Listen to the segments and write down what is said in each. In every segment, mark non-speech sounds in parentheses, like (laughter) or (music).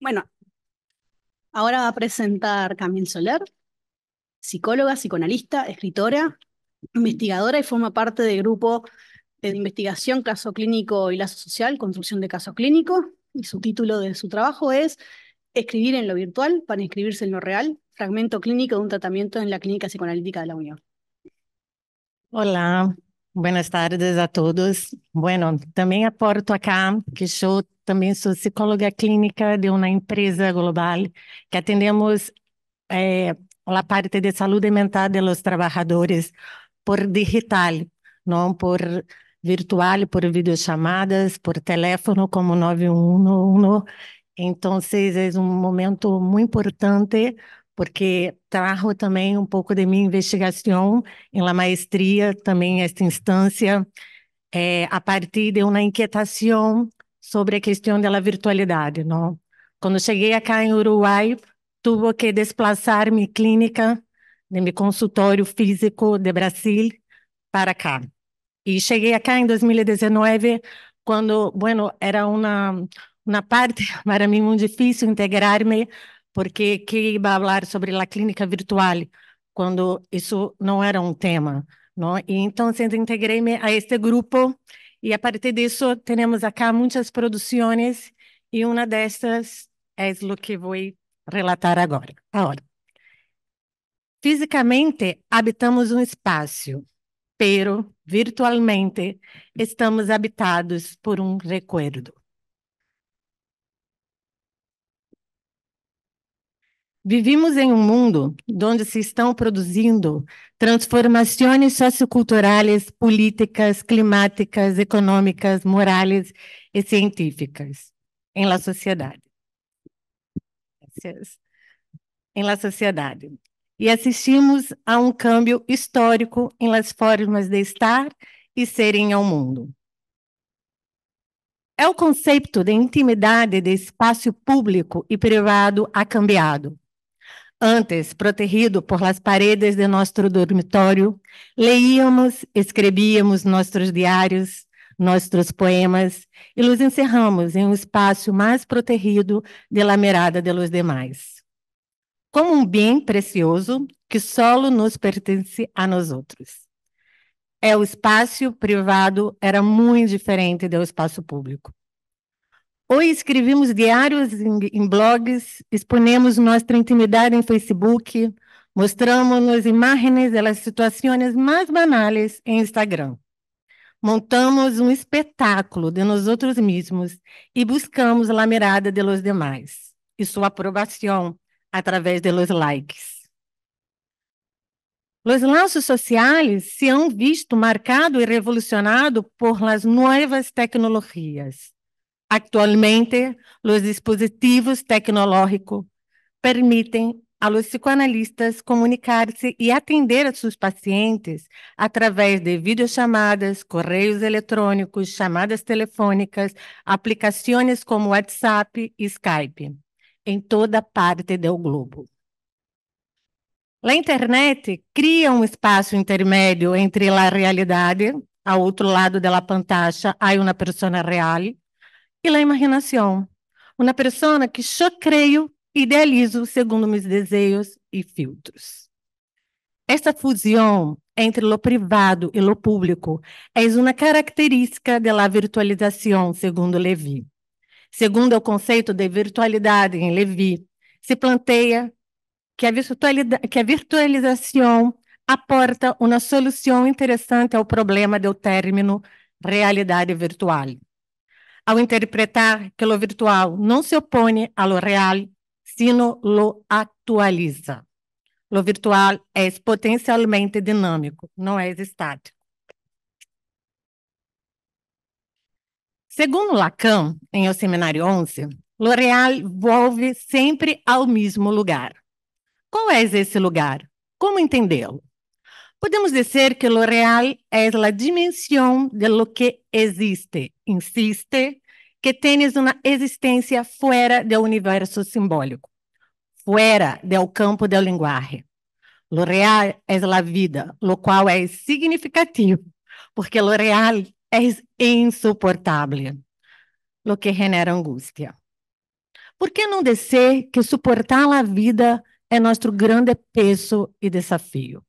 Bueno, ahora va a presentar Camille Soler, psicóloga, psicoanalista, escritora, investigadora y forma parte del grupo de investigación Caso Clínico y Lazo Social, Construcción de Caso Clínico, y su título de su trabajo es Escribir en lo virtual para inscribirse en lo real, fragmento clínico de un tratamiento en la Clínica Psicoanalítica de la Unión. Hola, buenas tardes a todos. Bueno, también aporto acá que yo. também sou psicóloga clínica de uma empresa global que atendemos eh, a parte de saúde mental de los por digital, não por virtual, por videochamadas, por teléfono como 911. Então, é um momento muito importante porque trago também um pouco de minha investigação em la maestria, também esta instância, é a partir de uma inquietação sobre a questão da virtualidade. Não? Quando cheguei aqui em Uruguai, tive que desplaçar minha clínica, meu consultório físico de Brasil para cá. E cheguei aqui em 2019, quando, bueno, era uma uma parte (laughs) para mim muito difícil integrar-me, porque que ia falar sobre a clínica virtual quando isso não era um tema, não? E então, integrei-me a este grupo e a partir disso temos aqui muitas produções e uma dessas é o que vou relatar agora. Ahora, fisicamente habitamos um espaço, pero virtualmente estamos habitados por um recuerdo. Vivimos em um mundo onde se estão produzindo transformações socioculturais, políticas, climáticas, econômicas, morais e científicas em la sociedade. Em la sociedade. E assistimos a um câmbio histórico em las formas de estar e serem ao mundo. É o conceito de intimidade de espaço público e privado acambiado Antes, protegido por las paredes de nosso dormitório, leíamos, escrevíamos nossos diários, nossos poemas e nos encerramos em um espaço mais protegido de la mirada de los demais. Como um bem precioso que solo nos pertence a nós outros. É o espaço privado era muito diferente do espaço público. Hoje escrevemos diários em, blogs, exponemos nossa intimidade em Facebook, mostramos imagens das situações mais banais em Instagram. Montamos um espetáculo de nós outros mesmos e buscamos a mirada de los demais e sua aprovação através de los likes. Os laços sociais se han visto marcado e revolucionado por las novas tecnologias Atualmente, os dispositivos tecnológicos permitem a psicoanalistas comunicar-se e atender a seus pacientes através de videochamadas, correios eletrônicos, chamadas telefônicas, aplicações como WhatsApp e Skype, em toda parte do globo. A internet cria um espaço intermédio entre a realidade, ao outro lado da pantalla, há uma persona real, e la imaginação. uma persona que creio e idealizo segundo meus desejos e filtros. Esta fusão entre lo privado e lo público é uma característica da virtualização, segundo Levi. Segundo o conceito de virtualidade em Levi, se planteia que a, que a virtualização aporta uma solução interessante ao problema do término realidade virtual ao interpretar que lo virtual não se opõe a lo real, sino lo atualiza. Lo virtual é potencialmente dinâmico, não é estático. Segundo Lacan, em O Seminário 11, lo real volve sempre ao mesmo lugar. Qual é esse lugar? Como entendê-lo? Podemos dizer que o real é a dimensão de lo que existe, insiste, que tens uma existência fora do universo simbólico, fora do campo da linguagem. Lo real é a vida, lo qual é significativo, porque lo real é insuportável, lo que genera angústia. Por que não dizer que suportar a vida é nosso grande peso e desafio?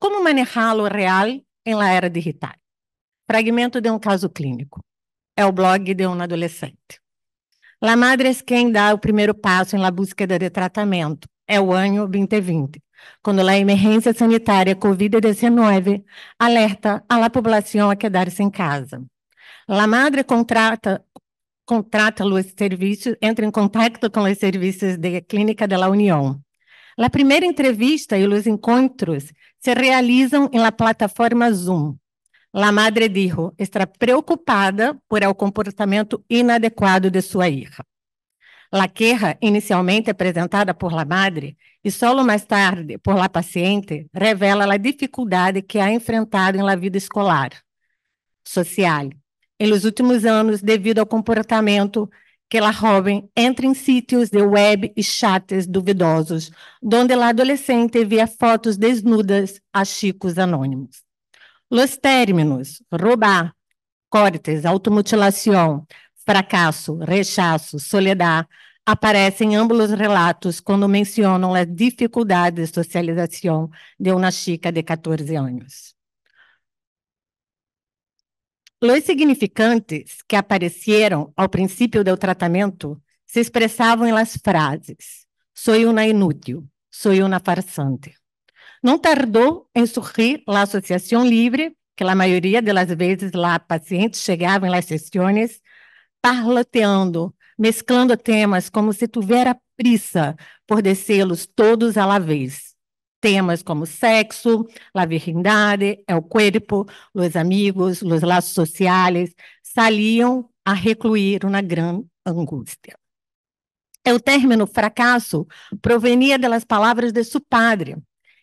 Como manejar lo real em la era digital? Fragmento de um caso clínico. É o blog de um adolescente. La madre é quem dá o primeiro passo em la búsqueda de tratamento. É o ano 2020, quando a emergência sanitária COVID-19 alerta a la população a quedar-se em casa. La madre contrata contrata os serviços, entra em contato com os serviços de clínica da União. A primeira entrevista e os encontros se realizam na plataforma Zoom. La madre dijo está preocupada por el comportamento inadequado de sua hija. La queja, inicialmente apresentada por la madre e solo mais tarde por la paciente, revela a dificuldade que ha enfrentado em la vida escolar, social, em los últimos anos devido ao comportamento que la joven entra em sítios de web e chats duvidosos, onde ela adolescente via fotos desnudas a chicos anônimos. Los términos roubar, cortes, automutilação, fracasso, rechaço, soledade aparecem em ambos os relatos quando mencionam as dificuldades de socialização de uma chica de 14 anos. Los significantes que apareceram ao princípio do tratamento se expressavam em las frases: Sou uma inútil, sou uma farsante. Não tardou em surgir a associação livre, que a maioria das vezes lá pacientes chegavam em las sessões parloteando, mesclando temas como se tivera prisa por descê-los todos à la vez temas como sexo, la virgindade, el cuerpo, los amigos, los laços sociales, saliam a recluir uma grande angústia. O término fracasso provenia das palavras de seu padre,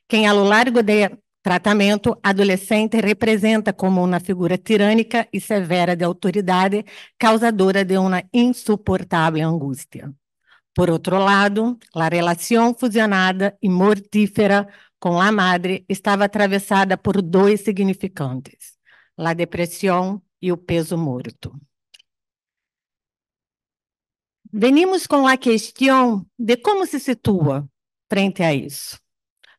quem, ao largo de tratamento adolescente, representa como uma figura tirânica e severa de autoridade, causadora de uma insuportável angústia. Por outro lado, a relação fusionada e mortífera com a madre estava atravessada por dois significantes, a depressão e o peso morto. Venimos com a questão de como se situa frente a isso.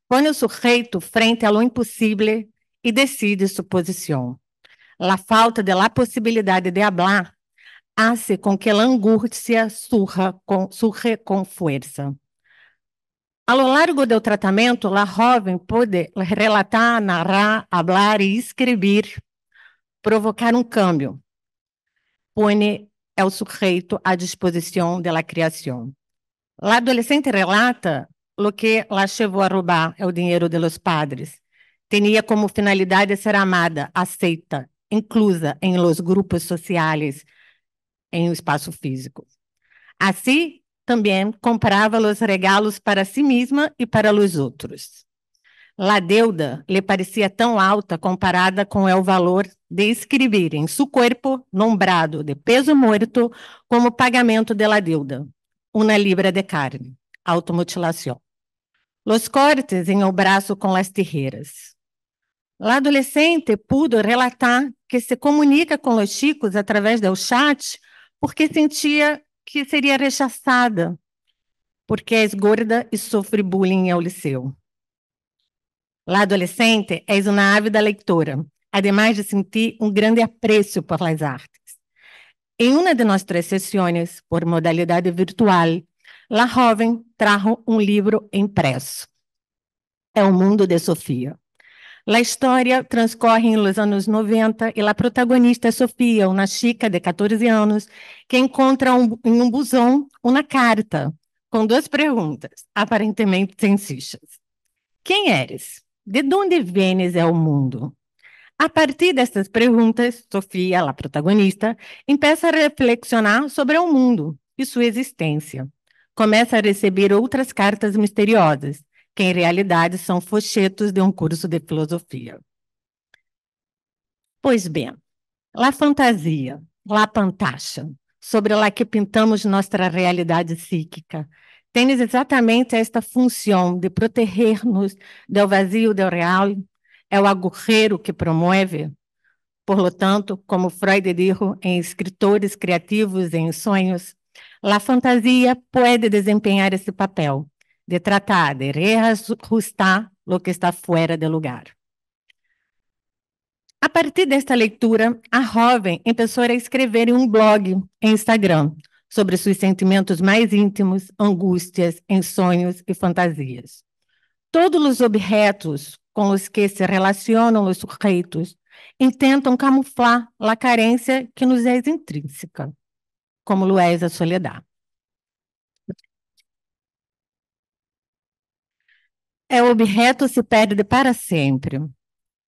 Põe o sujeito frente ao impossível e decide sua posição. A falta de la possibilidade de hablar hace con que la angustia surja con, surge con fuerza. A lo largo del tratamiento, la joven puede relatar, narrar, hablar y escribir, provocar un cambio. Pone el sujeto a disposición de la creación. La adolescente relata lo que la llevó a robar el dinero de los padres. Tenía como finalidad ser amada, aceita, inclusa en los grupos sociales, em um espaço físico. Assim, também comprava os regalos para si mesma e para os outros. La deuda lhe parecia tão alta comparada com o valor de escrever em seu corpo, nombrado de peso morto, como pagamento de la deuda, uma libra de carne, automutilação. Los cortes em o braço com las tijeras. La adolescente pudo relatar que se comunica com los chicos através do chat porque sentia que seria rechaçada, porque és gorda e sofre bullying ao liceu. Lá adolescente, és uma ávida leitora, ademais de sentir um grande apreço por as artes. Em uma de nossas sessões, por modalidade virtual, la jovem trajo um livro impresso. É o mundo de Sofia. A história transcorre nos anos 90 e a protagonista é Sofia, uma chica de 14 anos, que encontra um, em um busão uma carta com duas perguntas, aparentemente sensíveis: Quem eres? De onde vienes o mundo? A partir dessas perguntas, Sofia, a protagonista, começa a reflexionar sobre o mundo e sua existência. Começa a receber outras cartas misteriosas, que em realidade são fochetos de um curso de filosofia. Pois bem, lá fantasia, lá pantacha, sobre lá que pintamos nossa realidade psíquica, tem exatamente esta função de proteger-nos do vazio do real, é o agorreiro que promove. Por tanto, como Freud dijo em escritores criativos em sonhos, La fantasia pode desempenhar esse papel, de tratar de reajustar o que está fora de lugar. A partir desta leitura, a jovem começou a escrever em um blog em Instagram sobre seus sentimentos mais íntimos, angústias, sonhos e fantasias. Todos os objetos com os que se relacionam os sujeitos intentam camuflar a carência que nos é intrínseca, como lo é a soledade. É o objeto se perde para sempre,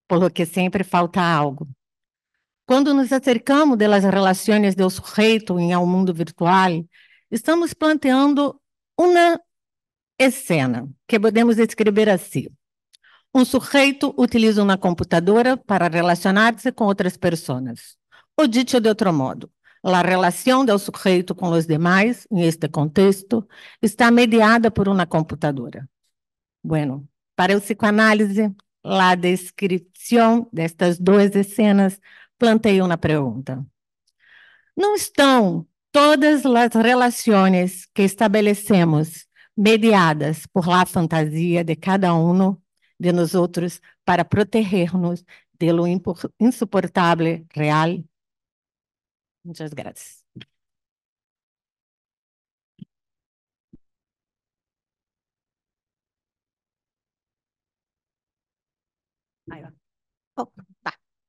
porque sempre falta algo. Quando nos acercamos das relações do sujeito em um mundo virtual, estamos planteando uma cena que podemos descrever assim. Um sujeito utiliza uma computadora para relacionar-se com outras pessoas. Ou dito de outro modo, a relação do sujeito com os demais, neste contexto, está mediada por uma computadora. Bueno, para o psicoanálise, a descrição destas duas escenas planteia uma pergunta. Não estão todas as relações que estabelecemos mediadas por la fantasia de cada um de nós outros para proteger-nos de lo insuportável real? Muchas gracias.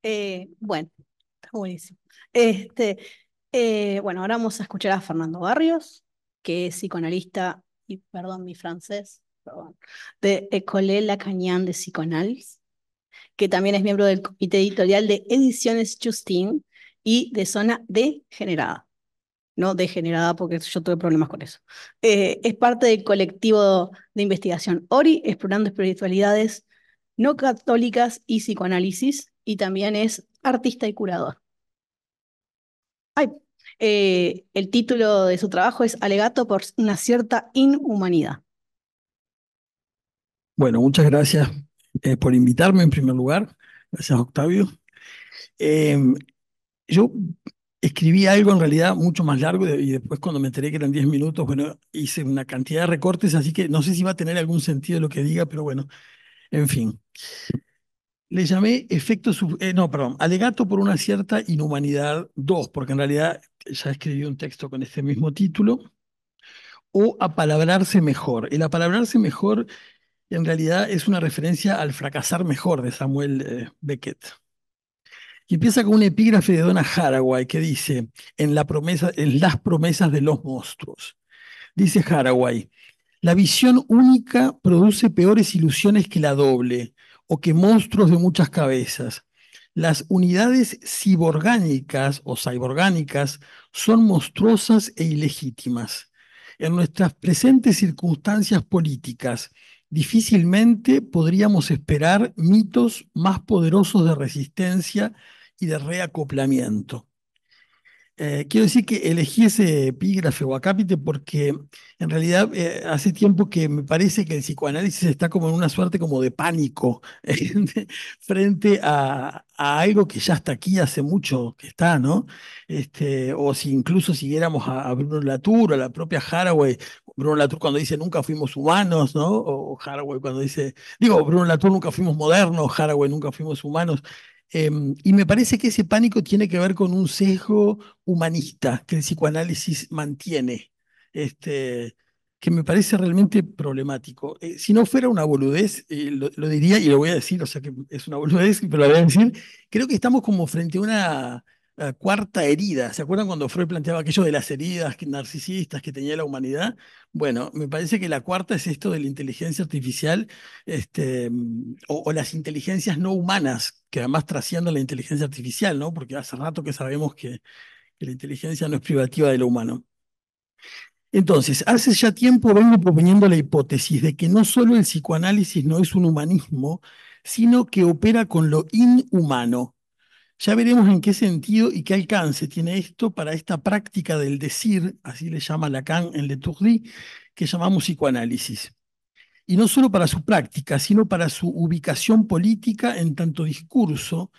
Eh, bueno, está buenísimo. Este, eh, bueno, ahora vamos a escuchar a Fernando Barrios, que es psicoanalista, y perdón mi francés, de La Cañan de Psicoanálisis, que también es miembro del comité editorial de Ediciones Justin y de Zona Degenerada. No degenerada, porque yo tuve problemas con eso. Eh, es parte del colectivo de investigación ORI, Explorando Espiritualidades no católicas y psicoanálisis, y también es artista y curador. Ay, eh, el título de su trabajo es Alegato por una cierta inhumanidad. Bueno, muchas gracias eh, por invitarme en primer lugar. Gracias, Octavio. Eh, yo escribí algo en realidad mucho más largo y después cuando me enteré que eran 10 minutos, bueno, hice una cantidad de recortes, así que no sé si va a tener algún sentido lo que diga, pero bueno, en fin. Le llamé efecto, eh, no, perdón, alegato por una cierta inhumanidad 2, porque en realidad ya escribí un texto con este mismo título, o apalabrarse mejor. El apalabrarse mejor en realidad es una referencia al fracasar mejor de Samuel eh, Beckett. Y empieza con un epígrafe de Donna Haraway que dice, en, en las promesas de los monstruos. Dice Haraway, la visión única produce peores ilusiones que la doble o que monstruos de muchas cabezas. Las unidades ciborgánicas o cyborgánicas son monstruosas e ilegítimas. En nuestras presentes circunstancias políticas, difícilmente podríamos esperar mitos más poderosos de resistencia y de reacoplamiento. Eh, quiero decir que elegí ese epígrafe o acápite porque en realidad eh, hace tiempo que me parece que el psicoanálisis está como en una suerte como de pánico (laughs) frente a, algo que ya está aquí hace mucho que está, ¿no? Este, o si incluso siguiéramos a, a Bruno Latour, a la propia Haraway, Bruno Latour cuando dice nunca fuimos humanos, ¿no? O Haraway cuando dice, digo, Bruno Latour nunca fuimos modernos, Haraway nunca fuimos humanos. Em, y me parece que ese pánico tiene que ver con un sesgo humanista que el psicoanálisis mantiene, este, que me parece realmente problemático. Eh, si no fuera una boludez, eh, lo, lo, diría y lo voy a decir, o sea que es una boludez, pero lo voy a decir, creo que estamos como frente a una cuarta herida. ¿Se acuerdan cuando Freud planteaba aquello de las heridas narcisistas que tenía la humanidad? Bueno, me parece que la cuarta es esto de la inteligencia artificial este, o, las inteligencias no humanas, que además trascienden la inteligencia artificial, ¿no? Porque hace rato que sabemos que, que la inteligencia no es privativa de lo humano. Entonces, hace ya tiempo vengo proponiendo la hipótesis de que no solo el psicoanálisis no es un humanismo, sino que opera con lo inhumano, ya veremos en qué sentido y qué alcance tiene esto para esta práctica del decir, así le llama Lacan en Le que llamamos psicoanálisis. Y no solo para su práctica, sino para su ubicación política en tanto discurso,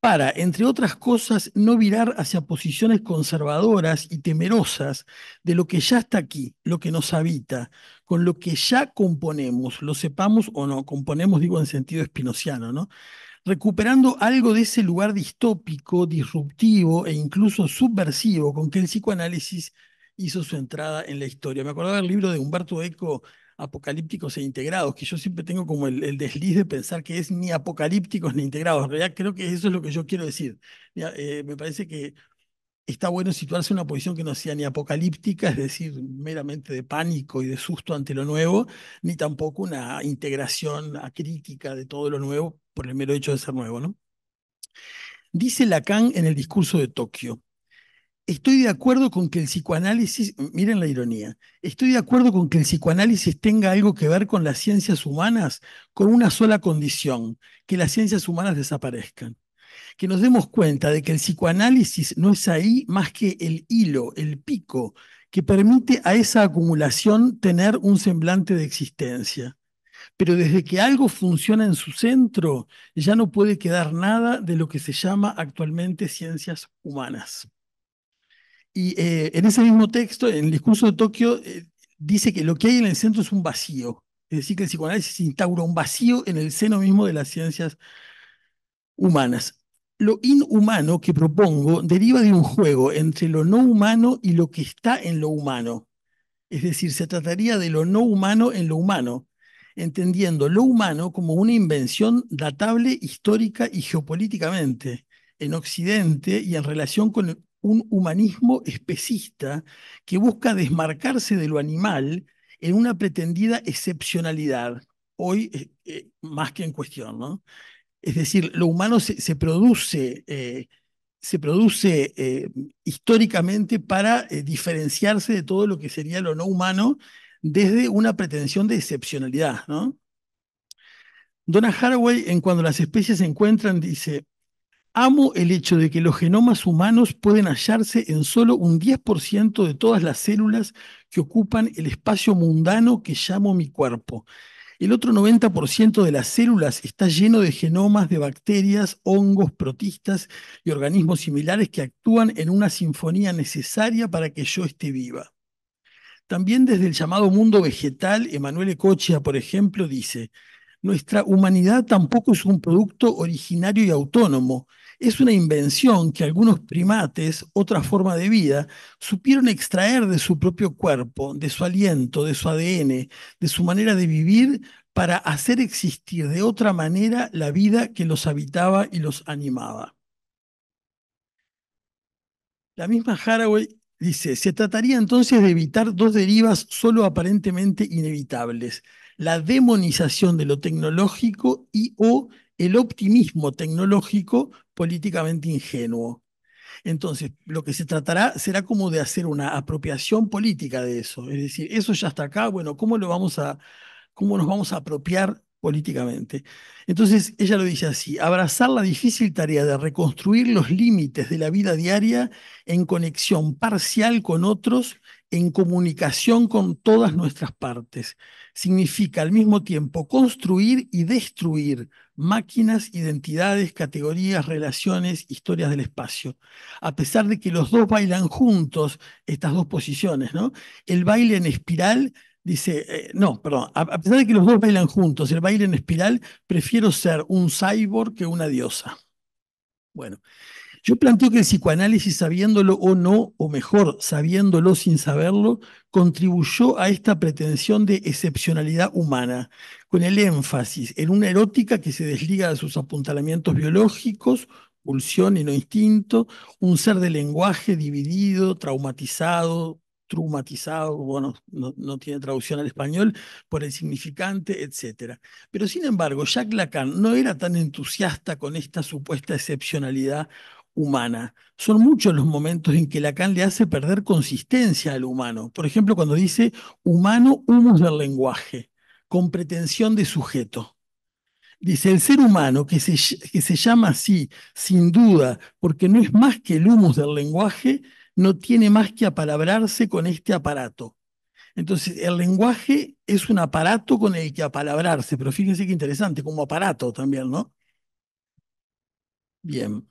para, entre otras cosas, no virar hacia posiciones conservadoras y temerosas de lo que ya está aquí, lo que nos habita, con lo que ya componemos, lo sepamos o no, componemos digo en sentido espinociano, ¿no? recuperando algo de ese lugar distópico, disruptivo e incluso subversivo con que el psicoanálisis hizo su entrada en la historia. Me acordaba del libro de Humberto Eco, Apocalípticos e Integrados, que yo siempre tengo como el, desliz de pensar que es ni apocalípticos ni integrados. En realidad creo que eso es lo que yo quiero decir. Eh, me parece que está bueno situarse en una posición que no sea ni apocalíptica, es decir, meramente de pánico y de susto ante lo nuevo, ni tampoco una integración acrítica de todo lo nuevo por el mero hecho de ser nuevo, ¿no? Dice Lacan en el discurso de Tokio, estoy de acuerdo con que el psicoanálisis, miren la ironía, estoy de acuerdo con que el psicoanálisis tenga algo que ver con las ciencias humanas con una sola condición, que las ciencias humanas desaparezcan. Que nos demos cuenta de que el psicoanálisis no es ahí más que el hilo, el pico, que permite a esa acumulación tener un semblante de existencia pero desde que algo funciona en su centro, ya no puede quedar nada de lo que se llama actualmente ciencias humanas. Y eh, en ese mismo texto, en el discurso de Tokio, eh, dice que lo que hay en el centro es un vacío. Es decir, que el psicoanálisis instaura un vacío en el seno mismo de las ciencias humanas. Lo inhumano que propongo deriva de un juego entre lo no humano y lo que está en lo humano. Es decir, se trataría de lo no humano en lo humano entendiendo lo humano como una invención datable histórica y geopolíticamente en Occidente y en relación con un humanismo especista que busca desmarcarse de lo animal en una pretendida excepcionalidad, hoy eh, eh, más que en cuestión. ¿no? Es decir, lo humano se, produce, se produce eh, históricamente para diferenciarse de todo lo que sería lo no humano desde una pretensión de excepcionalidad, Donna Haraway, en Cuando las especies se encuentran, dice, amo el hecho de que los genomas humanos pueden hallarse en solo un 10% de todas las células que ocupan el espacio mundano que llamo mi cuerpo. El otro 90% de las células está lleno de genomas de bacterias, hongos, protistas y organismos similares que actúan en una sinfonía necesaria para que yo esté viva. También desde el llamado mundo vegetal, Emanuel Cochia, por ejemplo, dice, nuestra humanidad tampoco es un producto originario y autónomo, es una invención que algunos primates, otra forma de vida, supieron extraer de su propio cuerpo, de su aliento, de su ADN, de su manera de vivir, para hacer existir de otra manera la vida que los habitaba y los animaba. La misma Haraway Dice, se trataría entonces de evitar dos derivas solo aparentemente inevitables, la demonización de lo tecnológico y o el optimismo tecnológico políticamente ingenuo. Entonces, lo que se tratará será como de hacer una apropiación política de eso, es decir, eso ya está acá, bueno, ¿cómo lo vamos a cómo nos vamos a apropiar políticamente. Entonces, ella lo dice así, abrazar la difícil tarea de reconstruir los límites de la vida diaria en conexión parcial con otros, en comunicación con todas nuestras partes. Significa al mismo tiempo construir y destruir máquinas, identidades, categorías, relaciones, historias del espacio. A pesar de que los dos bailan juntos estas dos posiciones, ¿no? El baile en espiral Dice, eh, no, perdón, a, a, pesar de que los dos bailan juntos, el baile en espiral, prefiero ser un cyborg que una diosa. Bueno, yo planteo que el psicoanálisis, sabiéndolo o no, o mejor, sabiéndolo sin saberlo, contribuyó a esta pretensión de excepcionalidad humana, con el énfasis en una erótica que se desliga de sus apuntalamientos biológicos, pulsión y no instinto, un ser de lenguaje dividido, traumatizado, traumatizado, bueno, no, tiene traducción al español, por el significante, etc. Pero sin embargo, Jacques Lacan no era tan entusiasta con esta supuesta excepcionalidad humana. Son muchos los momentos en que Lacan le hace perder consistencia al humano. Por ejemplo, cuando dice humano humus del lenguaje, con pretensión de sujeto. Dice, el ser humano, que se, que se llama así, sin duda, porque no es más que el humus del lenguaje, no tiene más que apalabrarse con este aparato. Entonces, el lenguaje es un aparato con el que apalabrarse, pero fíjense qué interesante, como aparato también, ¿no? Bien.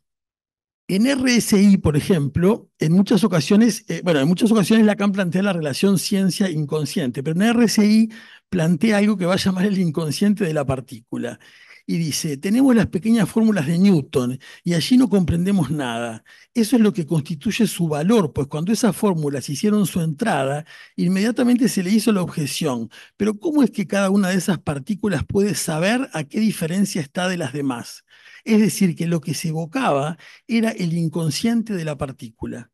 En RSI, por ejemplo, en muchas ocasiones, eh, bueno, en muchas ocasiones Lacan plantea la relación ciencia-inconsciente, pero en RSI plantea algo que va a llamar el inconsciente de la partícula, y dice, tenemos las pequeñas fórmulas de Newton y allí no comprendemos nada. Eso es lo que constituye su valor, pues cuando esas fórmulas hicieron su entrada, inmediatamente se le hizo la objeción. Pero ¿cómo es que cada una de esas partículas puede saber a qué diferencia está de las demás? Es decir, que lo que se evocaba era el inconsciente de la partícula.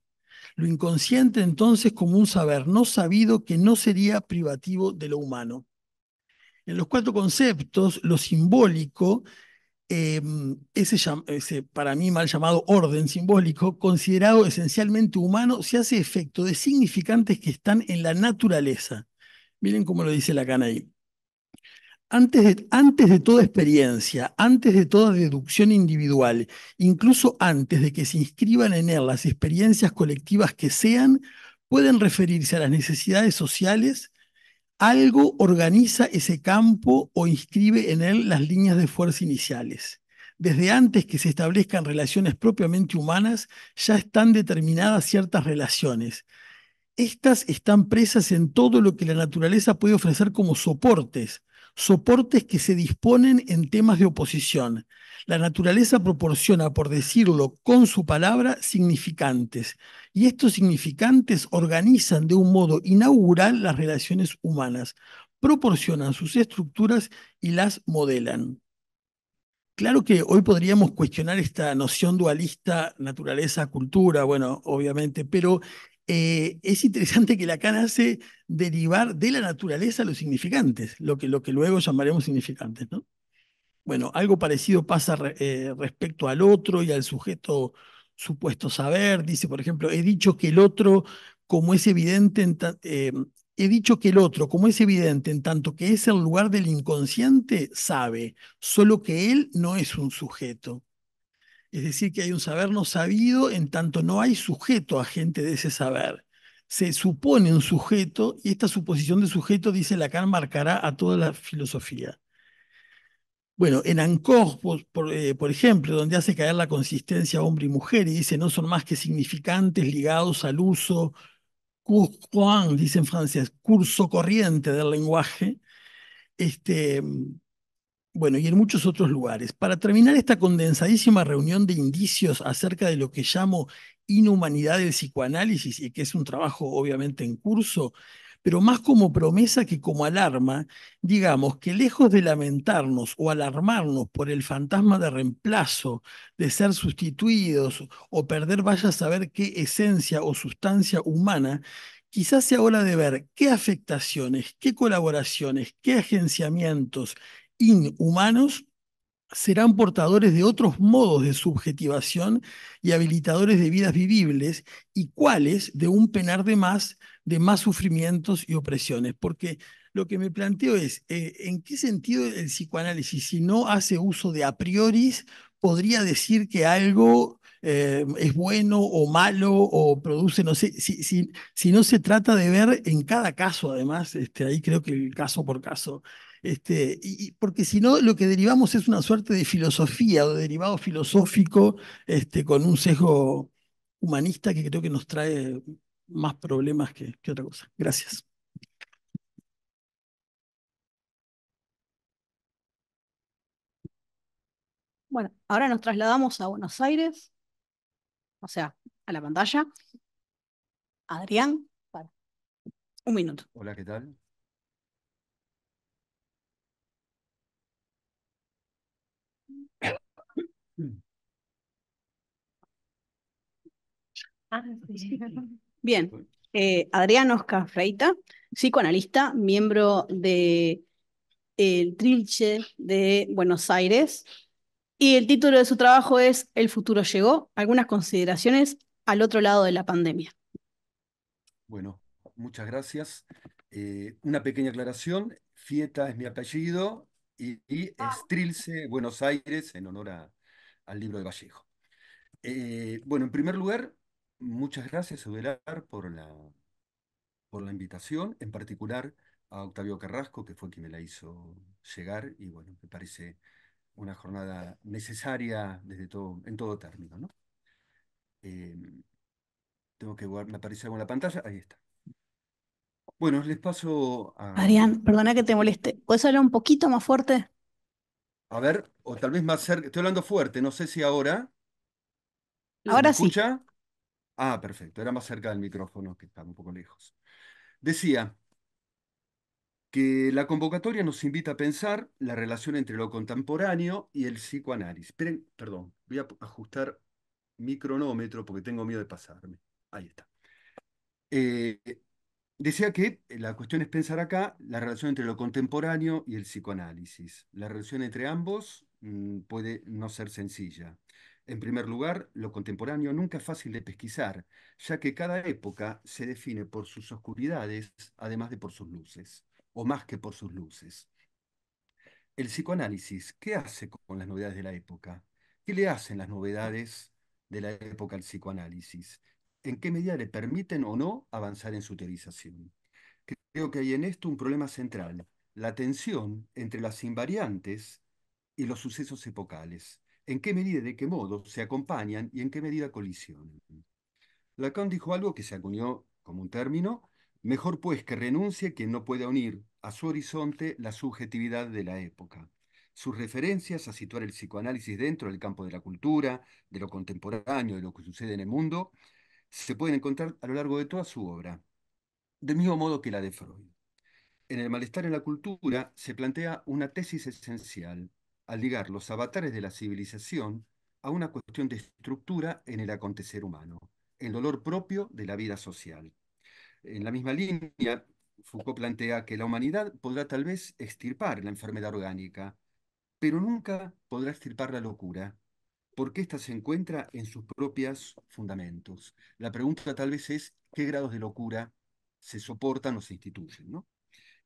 Lo inconsciente entonces como un saber no sabido que no sería privativo de lo humano. En los cuatro conceptos, lo simbólico, em, ese, ese, para mí mal llamado orden simbólico, considerado esencialmente humano, se hace efecto de significantes que están en la naturaleza. Miren cómo lo dice Lacan ahí. Antes de, antes de toda experiencia, antes de toda deducción individual, incluso antes de que se inscriban en él las experiencias colectivas que sean, pueden referirse a las necesidades sociales algo organiza ese campo o inscribe en él las líneas de fuerza iniciales. Desde antes que se establezcan relaciones propiamente humanas, ya están determinadas ciertas relaciones. Estas están presas en todo lo que la naturaleza puede ofrecer como soportes, soportes que se disponen en temas de oposición, la naturaleza proporciona, por decirlo con su palabra, significantes, y estos significantes organizan de un modo inaugural las relaciones humanas, proporcionan sus estructuras y las modelan. Claro que hoy podríamos cuestionar esta noción dualista naturaleza-cultura, bueno, obviamente, pero eh, es interesante que Lacan hace derivar de la naturaleza los significantes, lo que, lo que luego llamaremos significantes, ¿no? Bueno, algo parecido pasa eh, respecto al otro y al sujeto supuesto saber. Dice, por ejemplo, he dicho que el otro, como es evidente, en eh, he dicho que el otro, como es evidente, en tanto que es el lugar del inconsciente, sabe, solo que él no es un sujeto. Es decir, que hay un saber no sabido en tanto no hay sujeto agente de ese saber. Se supone un sujeto y esta suposición de sujeto, dice Lacan, marcará a toda la filosofía. Bueno, en Ancor, eh, por, ejemplo, donde hace caer la consistencia hombre y mujer y dice no son más que significantes ligados al uso, courant, dice en francés, curso corriente del lenguaje, este, bueno, y en muchos otros lugares. Para terminar esta condensadísima reunión de indicios acerca de lo que llamo inhumanidad del psicoanálisis y que es un trabajo obviamente en curso, pero más como promesa que como alarma, digamos que lejos de lamentarnos o alarmarnos por el fantasma de reemplazo, de ser sustituidos o perder vaya a saber qué esencia o sustancia humana, quizás sea hora de ver qué afectaciones, qué colaboraciones, qué agenciamientos inhumanos serán portadores de otros modos de subjetivación y habilitadores de vidas vivibles y cuáles de un penar de más de más sufrimientos y opresiones, porque lo que me planteo es, eh, ¿en qué sentido el psicoanálisis, si no hace uso de a priori, podría decir que algo eh, es bueno o malo o produce, no sé, si, si, si, no se trata de ver en cada caso, además, este, ahí creo que el caso por caso. Este, y, porque si no, lo que derivamos es una suerte de filosofía o derivado filosófico este, con un sesgo humanista que creo que nos trae más problemas que, otra cosa. Gracias. Bueno, ahora nos trasladamos a Buenos Aires, o sea, a la pantalla. Adrián, para. Un minuto. Hola, ¿qué tal? Ah, sí. Bien, eh, Adrián Oscar Freita, psicoanalista, miembro de el Trilche de Buenos Aires. Y el título de su trabajo es El futuro llegó, algunas consideraciones al otro lado de la pandemia. Bueno, muchas gracias. Eh, una pequeña aclaración, Fieta es mi apellido y, es Trilce, Buenos Aires, en honor al libro de Vallejo. Eh, bueno, en primer lugar, Muchas gracias, Evelar, por la, por la invitación, en particular a Octavio Carrasco, que fue quien me la hizo llegar, y bueno, me parece una jornada necesaria desde todo, en todo término, ¿no? Em, tengo que guardar, me aparece algo en la pantalla, ahí está. Bueno, les paso a... Arián, perdona que te moleste. ¿Puedes hablar un poquito más fuerte? A ver, o tal vez más cerca. Estoy hablando fuerte, no sé si ahora. Ahora me sí. escucha? Ah, perfecto, era más cerca del micrófono, que estaba un poco lejos. Decía que la convocatoria nos invita a pensar la relación entre lo contemporáneo y el psicoanálisis. Esperen, perdón, voy a ajustar mi cronómetro porque tengo miedo de pasarme. Ahí está. Eh, decía que la cuestión es pensar acá la relación entre lo contemporáneo y el psicoanálisis. La relación entre ambos mm, puede no ser sencilla. En primer lugar, lo contemporáneo nunca es fácil de pesquisar, ya que cada época se define por sus oscuridades, además de por sus luces, o más que por sus luces. El psicoanálisis, ¿qué hace con las novedades de la época? ¿Qué le hacen las novedades de la época al psicoanálisis? ¿En qué medida le permiten o no avanzar en su teorización? Creo que hay en esto un problema central, la tensión entre las invariantes y los sucesos epocales en qué medida y de qué modo se acompañan y en qué medida colisionan. Lacan dijo algo que se acuñó como un término, mejor pues que renuncie quien no pueda unir a su horizonte la subjetividad de la época. Sus referencias a situar el psicoanálisis dentro del campo de la cultura, de lo contemporáneo, de lo que sucede en el mundo, se pueden encontrar a lo largo de toda su obra, de mismo modo que la de Freud. En el malestar en la cultura se plantea una tesis esencial, al ligar los avatares de la civilización a una cuestión de estructura en el acontecer humano, el dolor propio de la vida social. En la misma línea, Foucault plantea que la humanidad podrá tal vez extirpar la enfermedad orgánica, pero nunca podrá extirpar la locura, porque ésta se encuentra en sus propios fundamentos. La pregunta tal vez es qué grados de locura se soportan o se instituyen. ¿no?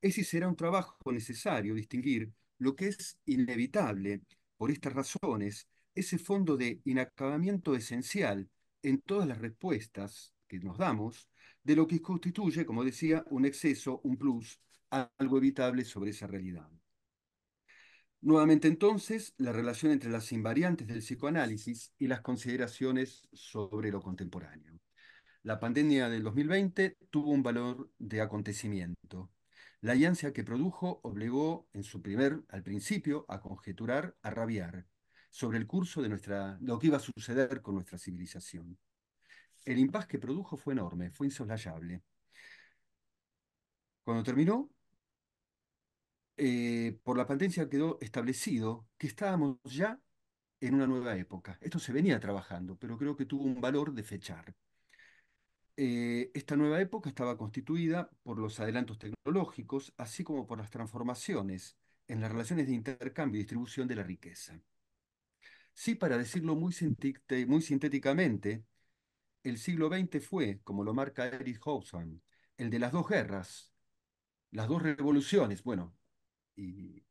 Ese será un trabajo necesario distinguir lo que es inevitable, por estas razones, es ese fondo de inacabamiento esencial en todas las respuestas que nos damos de lo que constituye, como decía, un exceso, un plus, algo evitable sobre esa realidad. Nuevamente entonces, la relación entre las invariantes del psicoanálisis y las consideraciones sobre lo contemporáneo. La pandemia del 2020 tuvo un valor de acontecimiento, la alianza que produjo obligó en su primer, al principio, a conjeturar, a rabiar sobre el curso de nuestra, lo que iba a suceder con nuestra civilización. El impas que produjo fue enorme, fue insoslayable. Cuando terminó, eh, por la patencia quedó establecido que estábamos ya en una nueva época. Esto se venía trabajando, pero creo que tuvo un valor de fechar. Eh, esta nueva época estaba constituida por los adelantos tecnológicos, así como por las transformaciones en las relaciones de intercambio y distribución de la riqueza. Sí, para decirlo muy, sintéticamente, el siglo XX fue, como lo marca Eric Hobsbawm el de las dos guerras, las dos revoluciones, bueno, y,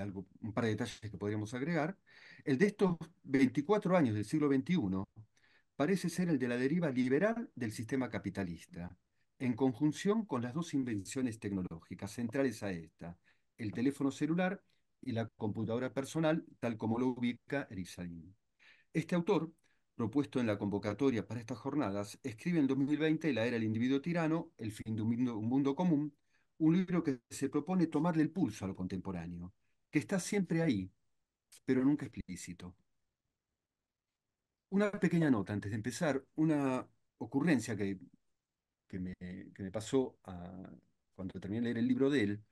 algo, un par de detalles que podríamos agregar, el de estos 24 años del siglo XXI parece ser el de la deriva liberal del sistema capitalista, en conjunción con las dos invenciones tecnológicas centrales a esta, el teléfono celular y la computadora personal, tal como lo ubica Salim. Este autor, propuesto en la convocatoria para estas jornadas, escribe en 2020 La era del individuo tirano, El fin de mundo, un mundo común, un libro que se propone tomarle el pulso a lo contemporáneo, que está siempre ahí, pero nunca explícito. Una pequeña nota antes de empezar, una ocurrencia que, me, pasó ah, cuando terminé de leer el libro de él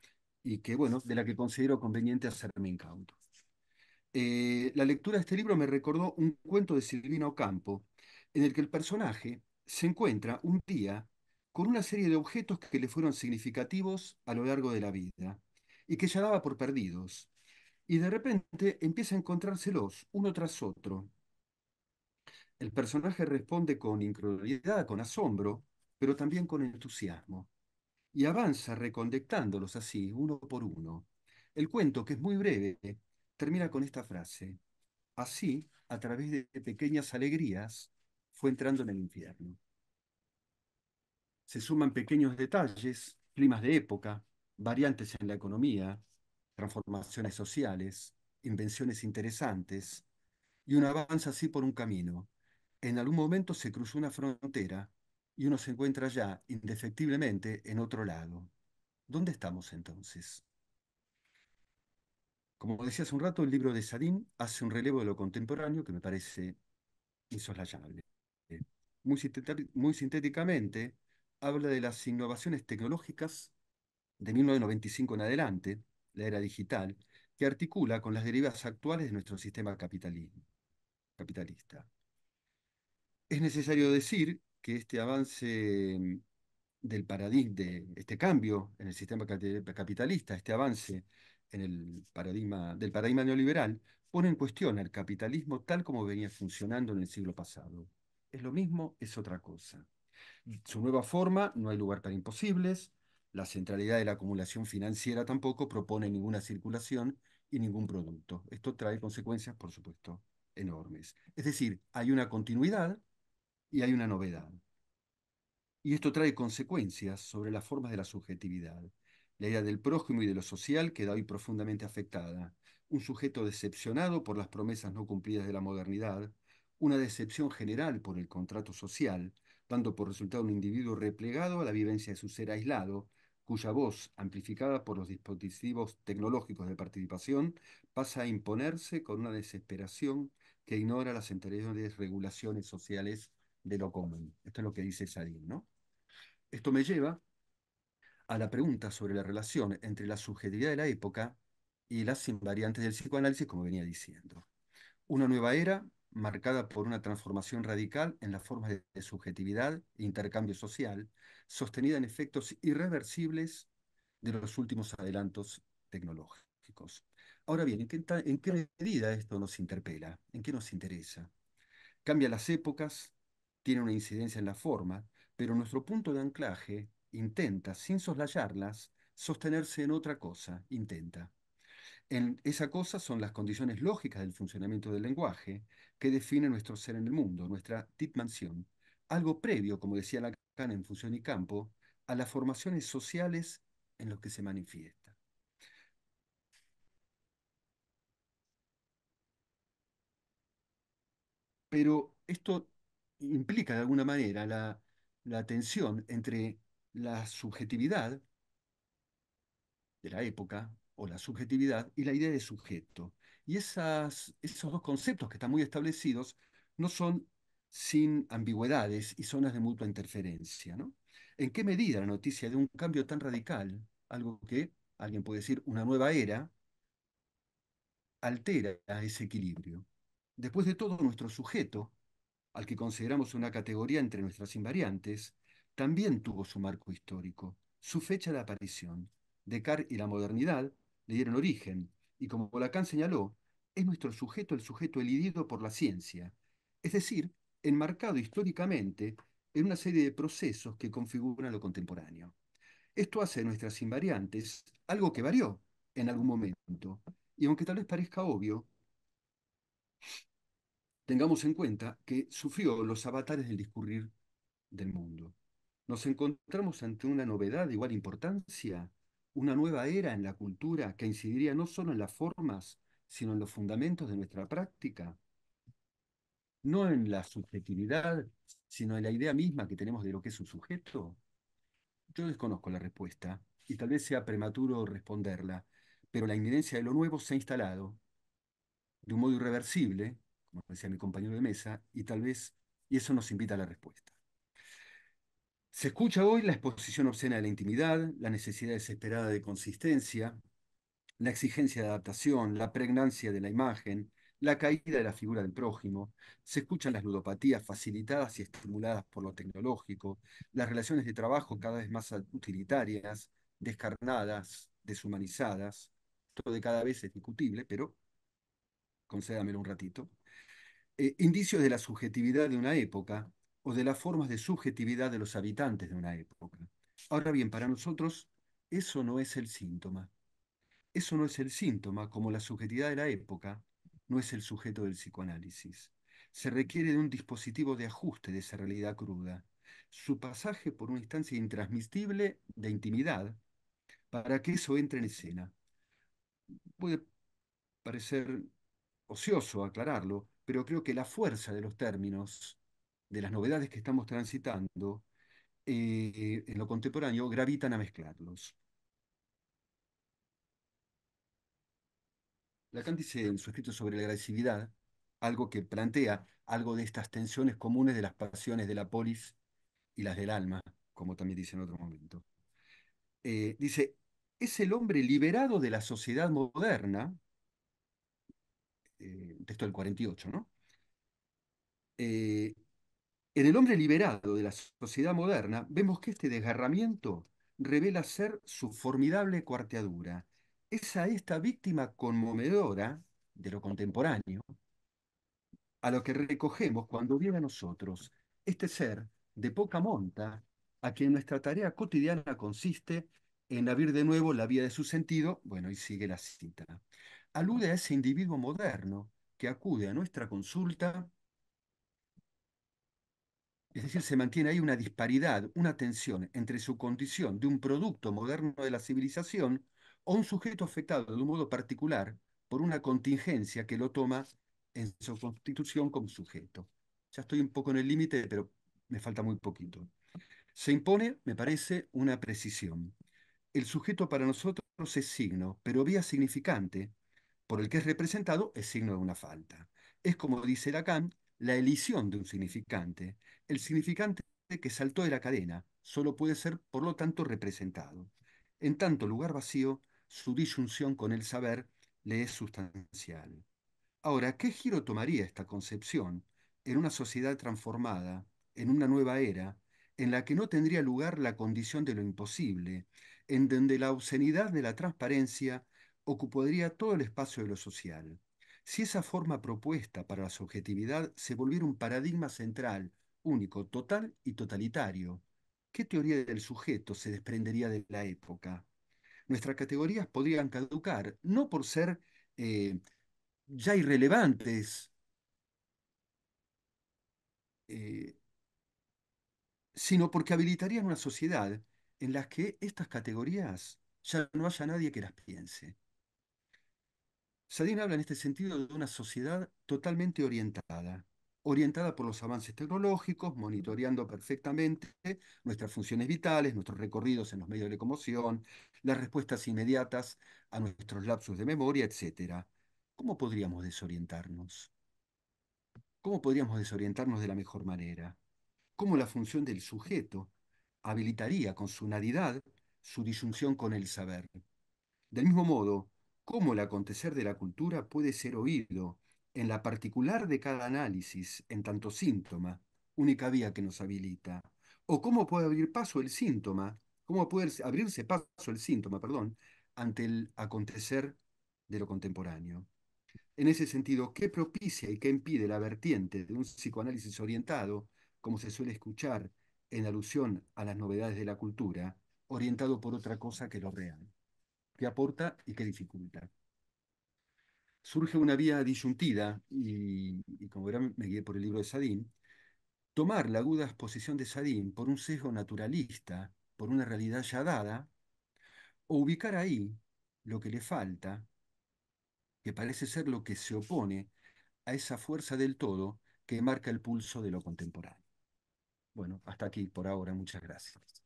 y que, bueno, de la que considero conveniente hacerme incauto. Eh, la lectura de este libro me recordó un cuento de Silvina Campo en el que el personaje se encuentra un día con una serie de objetos que le fueron significativos a lo largo de la vida y que ya daba por perdidos. Y de repente empieza a encontrárselos uno tras otro el personaje responde con incredulidad, con asombro, pero también con entusiasmo. Y avanza reconectándolos así, uno por uno. El cuento, que es muy breve, termina con esta frase. Así, a través de pequeñas alegrías, fue entrando en el infierno. Se suman pequeños detalles, climas de época, variantes en la economía, transformaciones sociales, invenciones interesantes, y un avanza así por un camino, en algún momento se cruzó una frontera y uno se encuentra ya indefectiblemente en otro lado. ¿Dónde estamos entonces? Como decía hace un rato, el libro de Sadin hace un relevo de lo contemporáneo que me parece insoslayable. Muy, sintéticamente, habla de las innovaciones tecnológicas de 1995 en adelante, la era digital, que articula con las derivas actuales de nuestro sistema capitalista. Es necesario decir que este avance mm, del paradigma, de este cambio en el sistema capitalista, este avance en el paradigma, del paradigma neoliberal, pone en cuestión al capitalismo tal como venía funcionando en el siglo pasado. Es lo mismo, es otra cosa. Su nueva forma, no hay lugar para imposibles, la centralidad de la acumulación financiera tampoco propone ninguna circulación y ningún producto. Esto trae consecuencias, por supuesto, enormes. Es decir, hay una continuidad y hay una novedad. Y esto trae consecuencias sobre las formas de la subjetividad. La idea del prójimo y de lo social queda hoy profundamente afectada. Un sujeto decepcionado por las promesas no cumplidas de la modernidad, una decepción general por el contrato social, dando por resultado un individuo replegado a la vivencia de su ser aislado, cuya voz, amplificada por los dispositivos tecnológicos de participación, pasa a imponerse con una desesperación que ignora las anteriores regulaciones sociales de lo común. Esto es lo que dice Sadin, ¿no? Esto me lleva a la pregunta sobre la relación entre la subjetividad de la época y las invariantes del psicoanálisis, como venía diciendo. Una nueva era marcada por una transformación radical en las formas de subjetividad e intercambio social, sostenida en efectos irreversibles de los últimos adelantos tecnológicos. Ahora bien, ¿en qué, ¿en qué medida esto nos interpela? ¿En qué nos interesa? Cambia las épocas, tiene una incidencia en la forma, pero nuestro punto de anclaje intenta, sin soslayarlas, sostenerse en otra cosa, intenta. En esa cosa son las condiciones lógicas del funcionamiento del lenguaje que define nuestro ser en el mundo, nuestra titmansión, algo previo, como decía Lacan en Función y Campo, a las formaciones sociales en las que se manifiesta. Pero esto implica de alguna manera la, tensión entre la subjetividad de la época o la subjetividad y la idea de sujeto. Y esas, esos dos conceptos que están muy establecidos no son sin ambigüedades y zonas de mutua interferencia. ¿no? ¿En qué medida la noticia de un cambio tan radical, algo que alguien puede decir una nueva era, altera ese equilibrio? Después de todo, nuestro sujeto al que consideramos una categoría entre nuestras invariantes, también tuvo su marco histórico, su fecha de aparición. Descartes y la modernidad le dieron origen, y como Lacan señaló, es nuestro sujeto el sujeto elidido por la ciencia, es decir, enmarcado históricamente en una serie de procesos que configuran lo contemporáneo. Esto hace de nuestras invariantes algo que varió en algún momento, y aunque tal vez parezca obvio, Tengamos en cuenta que sufrió los avatares del discurrir del mundo. Nos encontramos ante una novedad de igual importancia, una nueva era en la cultura que incidiría no solo en las formas, sino en los fundamentos de nuestra práctica. No en la subjetividad, sino en la idea misma que tenemos de lo que es un sujeto. Yo desconozco la respuesta y tal vez sea prematuro responderla, pero la inminencia de lo nuevo se ha instalado de un modo irreversible como decía mi compañero de mesa, y tal vez, y eso nos invita a la respuesta. Se escucha hoy la exposición obscena de la intimidad, la necesidad desesperada de consistencia, la exigencia de adaptación, la pregnancia de la imagen, la caída de la figura del prójimo, se escuchan las ludopatías facilitadas y estimuladas por lo tecnológico, las relaciones de trabajo cada vez más utilitarias, descarnadas, deshumanizadas, todo de cada vez es discutible, pero concédamelo un ratito. Eh, indicios de la subjetividad de una época o de las formas de subjetividad de los habitantes de una época. Ahora bien, para nosotros eso no es el síntoma. Eso no es el síntoma, como la subjetividad de la época no es el sujeto del psicoanálisis. Se requiere de un dispositivo de ajuste de esa realidad cruda, su pasaje por una instancia intransmisible de intimidad, para que eso entre en escena. Puede parecer ocioso aclararlo, pero creo que la fuerza de los términos, de las novedades que estamos transitando eh, en lo contemporáneo, gravitan a mezclarlos. Lacan dice en su escrito sobre la agresividad algo que plantea algo de estas tensiones comunes de las pasiones de la polis y las del alma, como también dice en otro momento. Eh, dice, es el hombre liberado de la sociedad moderna, eh, texto del 48, ¿no? Eh, en el hombre liberado de la sociedad moderna, vemos que este desgarramiento revela ser su formidable cuarteadura. Es a esta víctima conmovedora de lo contemporáneo a lo que recogemos cuando viene a nosotros este ser de poca monta a quien nuestra tarea cotidiana consiste en abrir de nuevo la vía de su sentido, bueno, y sigue la cita alude a ese individuo moderno que acude a nuestra consulta, es decir, se mantiene ahí una disparidad, una tensión entre su condición de un producto moderno de la civilización o un sujeto afectado de un modo particular por una contingencia que lo toma en su constitución como sujeto. Ya estoy un poco en el límite, pero me falta muy poquito. Se impone, me parece, una precisión. El sujeto para nosotros es signo, pero vía significante, por el que es representado es signo de una falta. Es como dice Lacan, la elisión de un significante. El significante que saltó de la cadena solo puede ser, por lo tanto, representado. En tanto lugar vacío, su disyunción con el saber le es sustancial. Ahora, ¿qué giro tomaría esta concepción en una sociedad transformada, en una nueva era, en la que no tendría lugar la condición de lo imposible, en donde la obscenidad de la transparencia ocuparía todo el espacio de lo social. Si esa forma propuesta para la subjetividad se volviera un paradigma central, único, total y totalitario, ¿qué teoría del sujeto se desprendería de la época? Nuestras categorías podrían caducar, no por ser eh, ya irrelevantes, eh, sino porque habilitarían una sociedad en la que estas categorías ya no haya nadie que las piense. Sadin habla en este sentido de una sociedad totalmente orientada, orientada por los avances tecnológicos, monitoreando perfectamente nuestras funciones vitales, nuestros recorridos en los medios de locomoción, las respuestas inmediatas a nuestros lapsos de memoria, etc. ¿Cómo podríamos desorientarnos? ¿Cómo podríamos desorientarnos de la mejor manera? ¿Cómo la función del sujeto habilitaría con su naridad su disyunción con el saber? Del mismo modo, cómo el acontecer de la cultura puede ser oído en la particular de cada análisis, en tanto síntoma, única vía que nos habilita, o cómo puede abrir paso el síntoma, cómo puede abrirse paso el síntoma, perdón, ante el acontecer de lo contemporáneo. En ese sentido, ¿qué propicia y qué impide la vertiente de un psicoanálisis orientado, como se suele escuchar en alusión a las novedades de la cultura, orientado por otra cosa que lo real? ¿Qué aporta y qué dificulta. Surge una vía disyuntida, y, como verán, me guié por el libro de Sadín, tomar la aguda exposición de Sadín por un sesgo naturalista, por una realidad ya dada, o ubicar ahí lo que le falta, que parece ser lo que se opone a esa fuerza del todo que marca el pulso de lo contemporáneo. Bueno, hasta aquí por ahora. Muchas gracias.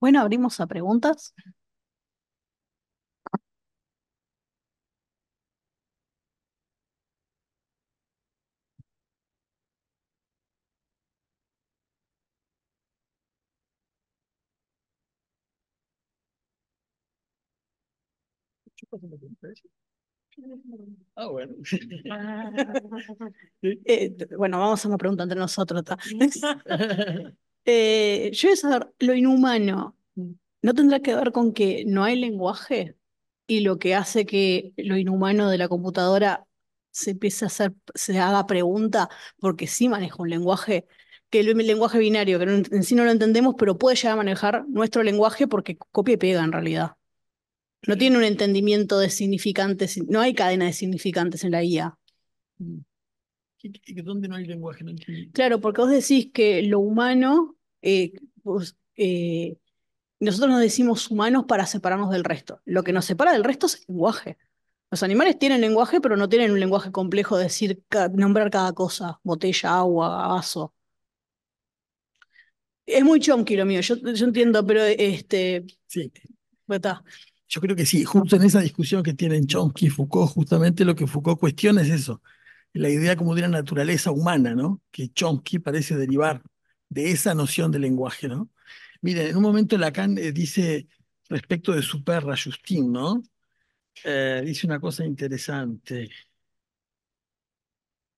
Bueno, abrimos a preguntas. Ah, bueno. Ah. (laughs) Eh, bueno, vamos a una pregunta entre nosotros. (laughs) Eh, yo voy a saber, lo inhumano, mm. ¿no tendrá que ver con que no hay lenguaje? Y lo que hace que lo inhumano de la computadora se empiece a hacer, se haga pregunta, porque sí maneja un lenguaje, que el, el lenguaje binario, que en sí no lo entendemos, pero puede llegar a manejar nuestro lenguaje porque copia y pega en realidad. No tiene un entendimiento de significantes, no hay cadena de significantes en la IA. Mm dónde no hay lenguaje? Claro, porque vos decís que lo humano, eh, eh, nosotros nos decimos humanos para separarnos del resto. Lo que nos separa del resto es el lenguaje. Los animales tienen lenguaje, pero no tienen un lenguaje complejo de decir, nombrar cada cosa, botella, agua, vaso. Es muy chonky lo mío, yo, entiendo, pero este... Sí. Yo creo que sí, justo en esa discusión que tienen Chomsky y Foucault, justamente lo que Foucault cuestiona es eso la idea como de la naturaleza humana, ¿no? Que Chomsky parece derivar de esa noción de lenguaje, ¿no? Miren, en un momento Lacan eh, dice respecto de su perra, Justin, ¿no? Eh, dice una cosa interesante.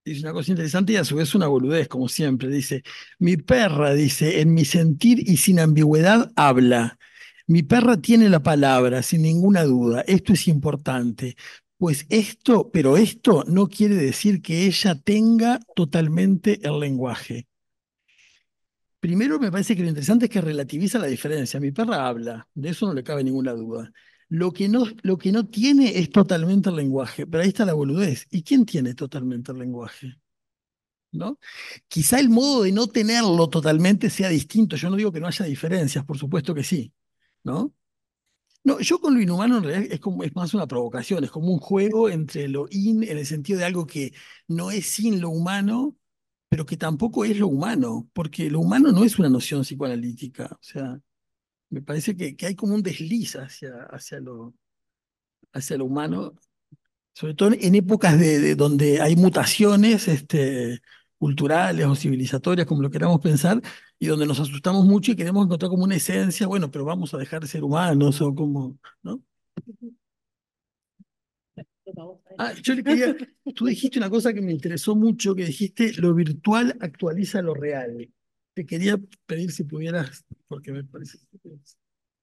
Dice una cosa interesante y a su vez una boludez, como siempre. Dice, mi perra, dice, en mi sentir y sin ambigüedad habla. Mi perra tiene la palabra, sin ninguna duda. Esto es importante. Pues esto, pero esto no quiere decir que ella tenga totalmente el lenguaje. Primero me parece que lo interesante es que relativiza la diferencia. Mi perra habla, de eso no le cabe ninguna duda. Lo que no, lo que no tiene es totalmente el lenguaje, pero ahí está la boludez. ¿Y quién tiene totalmente el lenguaje? ¿No? Quizá el modo de no tenerlo totalmente sea distinto. Yo no digo que no haya diferencias, por supuesto que sí, ¿no? No, yo con lo inhumano en realidad es, como, es más una provocación, es como un juego entre lo in en el sentido de algo que no es sin lo humano, pero que tampoco es lo humano, porque lo humano no es una noción psicoanalítica. O sea, me parece que, hay como un desliz hacia, hacia, lo, hacia lo humano, sobre todo en épocas de, donde hay mutaciones, este, culturales o civilizatorias, como lo queramos pensar, y donde nos asustamos mucho y queremos encontrar como una esencia, bueno, pero vamos a dejar de ser humanos o como, ¿no? Ah, yo le quería, tú dijiste una cosa que me interesó mucho, que dijiste, lo virtual actualiza lo real. Te quería pedir si pudieras, porque me parece...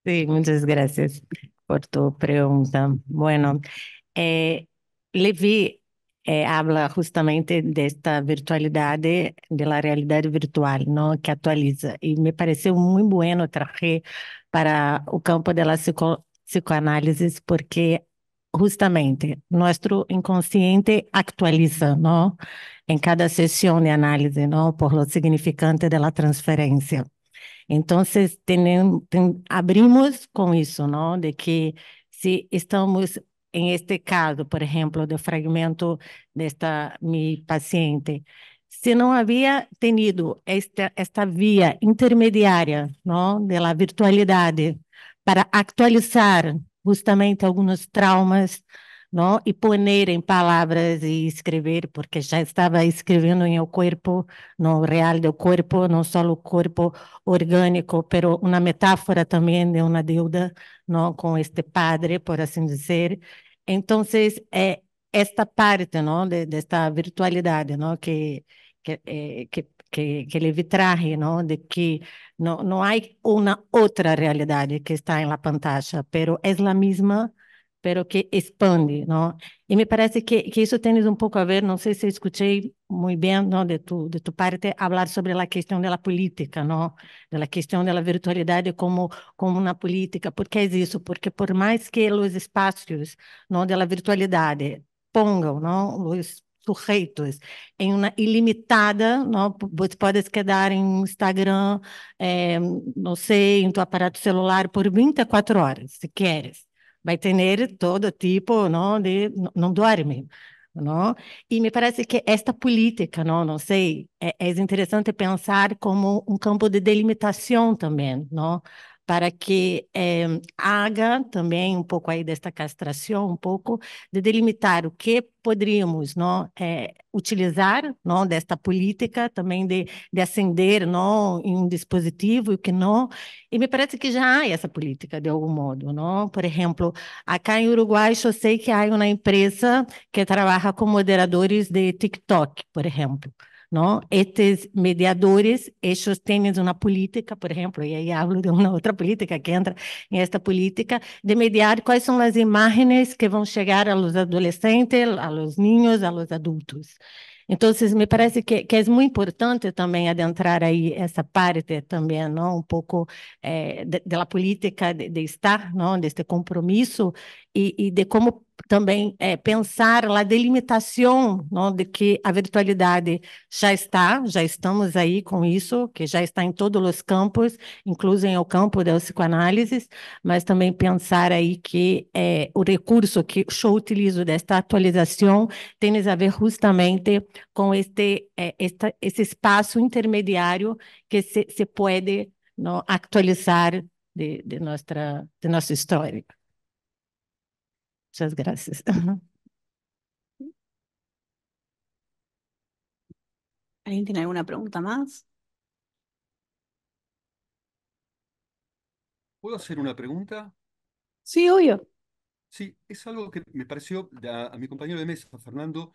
Sí, muchas gracias por tu pregunta. Bueno, eh, Levi, eh, habla justamente de esta virtualidad, eh, de la realidad virtual, ¿no? Que actualiza. Y me pareció muy bueno traje para el campo de la psico psicoanálisis porque justamente nuestro inconsciente actualiza, ¿no? En cada sesión de análisis, ¿no? Por lo significante de la transferencia. Entonces, ten, abrimos con eso, ¿no? De que se estamos en este caso, por ejemplo, do fragmento de esta mi paciente, se não havia tenido esta, esta via intermediária não, da virtualidade para atualizar justamente alguns traumas não? e pôr em palavras e escrever, porque já estava escrevendo em o corpo, no real do corpo, não só o corpo orgânico, mas uma metáfora também de uma deuda, não? com este padre, por assim dizer. Então, é esta parte não? De, desta virtualidade não? que, que, é, que que, que ele traje, não? de que não, não há uma outra realidade que está la pantalla, pero é a mesma pero que expande, não? E me parece que, que isso tem um pouco a ver, não sei se escutei muito bem, não, de tu de tu parte, falar sobre a questão da política, não, da questão da virtualidade como como na política. Por que é isso? Porque por mais que os espaços, não, da virtualidade pongam, não, os sujeitos em uma ilimitada, não, você pode quedar em Instagram, eh, não sei, em tu aparato celular por 24 horas, se queres vai ter todo tipo não, de não dorme. Não? E me parece que esta política, não, não sei, é, é interessante pensar como um campo de delimitação também, não? para que eh, haja também um pouco aí desta castração, um pouco de delimitar o que poderíamos não eh, utilizar não desta política também de, de acender não em um dispositivo e o que não e me parece que já há essa política de algum modo não por exemplo acá em Uruguai eu sei que há uma empresa que trabalha com moderadores de TikTok por exemplo estes Estos mediadores, eles têm uma política, por e aí eu falo de uma outra política que entra em esta política, de mediar quais são as imagens que vão chegar aos a adolescentes, a los niños, a los adultos. Então, me parece que, que, muito importante também adentrar aí essa parte também, não, um pouco eh, política de, de, estar, não, De este e e de como também é, pensar a delimitação não, de que a virtualidade já está, já estamos aí com isso, que já está em todos os campos, inclusive o campo da psicoanálise, mas também pensar aí que é, o recurso que eu utilizo desta atualização tem a ver justamente com este, é, esse espaço intermediário que se, se pode não, atualizar de, de, nossa, de nossa história. Muchas gracias. (laughs) ¿Alguien tiene alguna pregunta más? ¿Puedo hacer una pregunta? Sí, obvio. Sí, es algo que me pareció a, mi compañero de mesa, Fernando,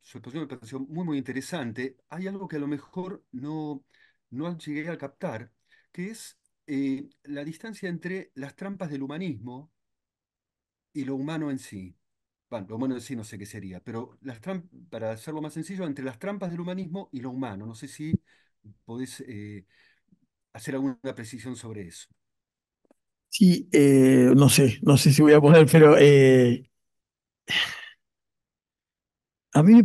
su exposición me pareció muy, muy interesante. Hay algo que a lo mejor no, no llegué a captar, que es eh, la distancia entre las trampas del humanismo y lo humano en sí. Bueno, lo humano en sí no sé qué sería, pero las para hacerlo más sencillo, entre las trampas del humanismo y lo humano. No sé si podés eh, hacer alguna precisión sobre eso. Sí, eh, no sé, no sé si voy a poner, pero eh, (sighs) a mí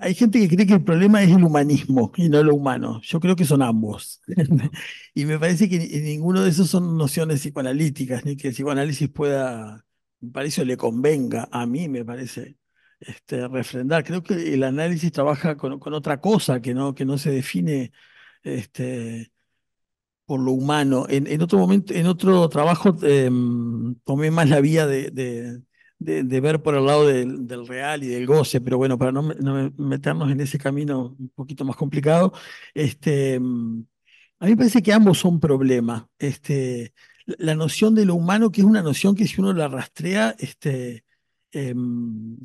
hay gente que cree que el problema es el humanismo y no lo humano. Yo creo que son ambos. (laughs) y me parece que ninguno de esos son nociones psicoanalíticas, ni que el psicoanálisis pueda me parece le convenga, a mí me parece este, refrendar. Creo que el análisis trabaja con, otra cosa que no, que no se define este, por lo humano. En, otro momento, en otro trabajo em, tomé más la vía de, ver por el lado del, real y del goce, pero bueno, para no, meternos en ese camino un poquito más complicado, este, em, a mí me parece que ambos son problemas. Este, la noción de lo humano, que es una noción que si uno la rastrea, este, em,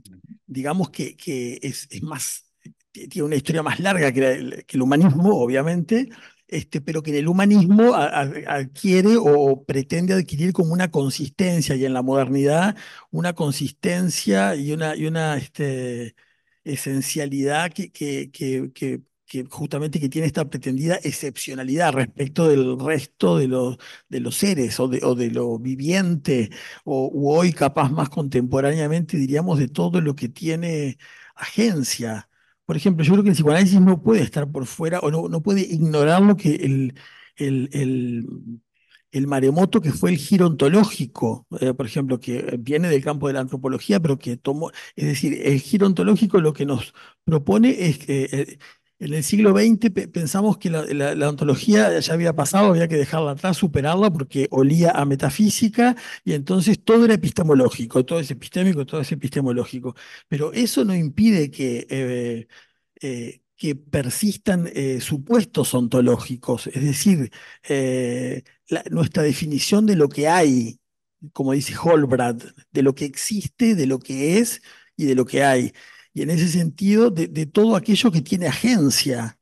digamos que, que es, más, tiene una historia más larga que, el humanismo, obviamente, este, pero que en el humanismo adquiere o pretende adquirir como una consistencia y en la modernidad una consistencia y una, y una este, esencialidad que, que, que que justamente que tiene esta pretendida excepcionalidad respecto del resto de los, de los seres o de, lo viviente, o hoy capaz más contemporáneamente diríamos de todo lo que tiene agencia. Por ejemplo, yo creo que el psicoanálisis no puede estar por fuera o no, puede ignorar lo que el, el, maremoto que fue el giro ontológico, eh, por ejemplo, que viene del campo de la antropología, pero que tomó, es decir, el giro ontológico lo que nos propone es que eh, en el siglo XX pensamos que la, ontología ya había pasado, había que dejarla atrás, superarla, porque olía a metafísica y entonces todo era epistemológico, todo es epistémico, todo es epistemológico. Pero eso no impide que, eh, eh, que persistan eh, supuestos ontológicos, es decir, nuestra definición de lo que hay, como dice Holbrad, de lo que existe, de lo que es y de lo que hay y en ese sentido de, todo aquello que tiene agencia.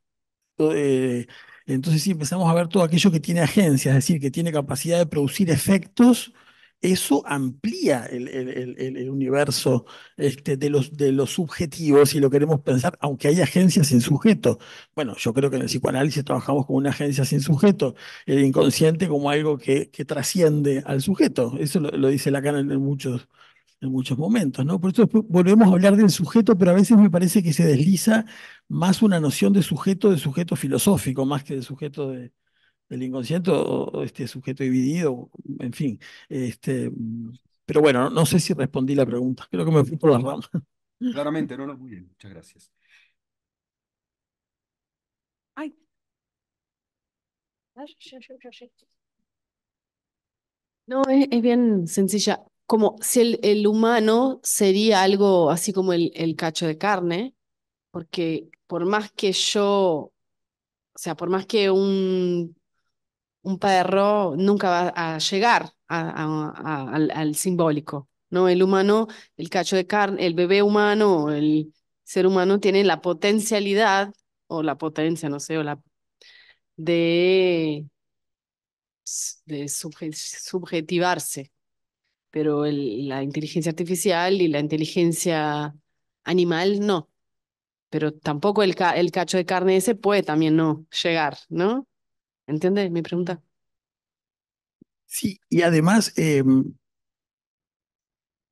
Eh, entonces, si empezamos a ver todo aquello que tiene agencia, es decir, que tiene capacidad de producir efectos, eso amplía el, universo este, de, los, de subjetivos, si lo queremos pensar, aunque haya agencias sin sujeto. Bueno, yo creo que en el psicoanálisis trabajamos con una agencia sin sujeto, el inconsciente como algo que, trasciende al sujeto. Eso lo, lo dice Lacan en muchos, en muchos momentos, ¿no? Por eso volvemos a hablar del sujeto, pero a veces me parece que se desliza más una noción de sujeto, de sujeto filosófico, más que de sujeto del inconsciente o este sujeto dividido, en fin. Este, pero bueno, no sé si respondí la pregunta, creo que me fui por la rama Claramente, no, no, muy bien, muchas gracias. Ay. No, es bien sencilla como si el, humano sería algo así como el, el cacho de carne, porque por más que yo, o sea, por más que un, un perro nunca va a llegar al, simbólico, ¿no? El humano, el cacho de carne, el bebé humano, el ser humano tiene la potencialidad, o la potencia, no sé, o la de, de subjetivarse, pero la inteligencia artificial y la inteligencia animal no. Pero tampoco el, el cacho de carne ese puede también no llegar, ¿no? ¿Entiendes mi pregunta? Sí, y además, em,